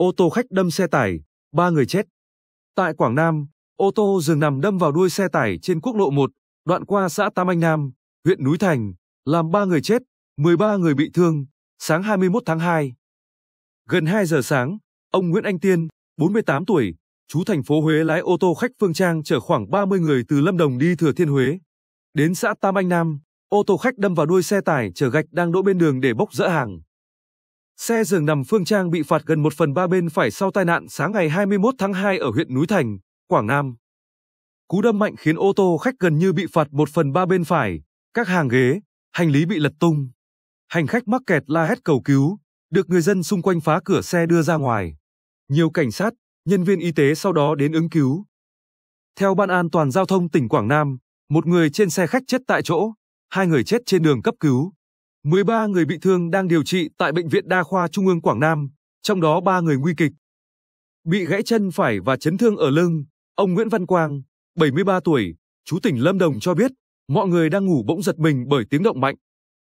ô tô khách đâm xe tải, ba người chết. Tại Quảng Nam, ô tô dừng nằm đâm vào đuôi xe tải trên quốc lộ 1, đoạn qua xã Tam Anh Nam, huyện Núi Thành, làm ba người chết, 13 người bị thương, sáng 21 tháng 2. Gần 2 giờ sáng, ông Nguyễn Anh Tiên, 48 tuổi, chú thành phố Huế lái ô tô khách Phương Trang chở khoảng 30 người từ Lâm Đồng đi Thừa Thiên Huế. Đến xã Tam Anh Nam, ô tô khách đâm vào đuôi xe tải chở gạch đang đỗ bên đường để bốc dỡ hàng. Xe giường nằm Phương Trang bị phạt gần một phần ba bên phải sau tai nạn sáng ngày 21 tháng 2 ở huyện Núi Thành, Quảng Nam. Cú đâm mạnh khiến ô tô khách gần như bị phạt một phần ba bên phải, các hàng ghế, hành lý bị lật tung. Hành khách mắc kẹt la hét cầu cứu, được người dân xung quanh phá cửa xe đưa ra ngoài. Nhiều cảnh sát, nhân viên y tế sau đó đến ứng cứu. Theo Ban an toàn giao thông tỉnh Quảng Nam, một người trên xe khách chết tại chỗ, hai người chết trên đường cấp cứu. 13 người bị thương đang điều trị tại Bệnh viện Đa khoa Trung ương Quảng Nam, trong đó 3 người nguy kịch. Bị gãy chân phải và chấn thương ở lưng, ông Nguyễn Văn Quang, 73 tuổi, chú tỉnh Lâm Đồng cho biết, mọi người đang ngủ bỗng giật mình bởi tiếng động mạnh.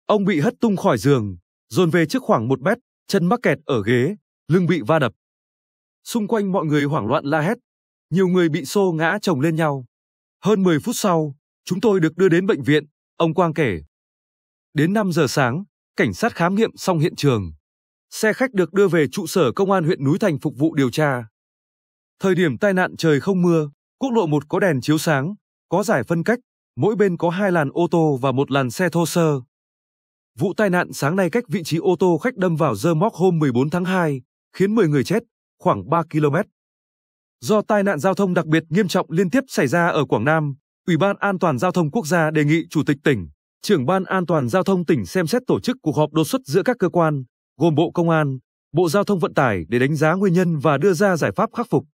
Ông bị hất tung khỏi giường, dồn về trước khoảng 1 mét, chân mắc kẹt ở ghế, lưng bị va đập. Xung quanh mọi người hoảng loạn la hét, nhiều người bị xô ngã chồng lên nhau. Hơn 10 phút sau, chúng tôi được đưa đến bệnh viện, ông Quang kể. Đến 5 giờ sáng, cảnh sát khám nghiệm xong hiện trường. Xe khách được đưa về trụ sở công an huyện Núi Thành phục vụ điều tra. Thời điểm tai nạn trời không mưa, quốc lộ 1 có đèn chiếu sáng, có giải phân cách, mỗi bên có hai làn ô tô và một làn xe thô sơ. Vụ tai nạn sáng nay cách vị trí ô tô khách đâm vào dơ móc hôm 14 tháng 2, khiến 10 người chết, khoảng 3 km. Do tai nạn giao thông đặc biệt nghiêm trọng liên tiếp xảy ra ở Quảng Nam, Ủy ban An toàn Giao thông Quốc gia đề nghị Chủ tịch tỉnh, trưởng ban an toàn giao thông tỉnh xem xét tổ chức cuộc họp đột xuất giữa các cơ quan, gồm Bộ Công an, Bộ Giao thông Vận tải để đánh giá nguyên nhân và đưa ra giải pháp khắc phục.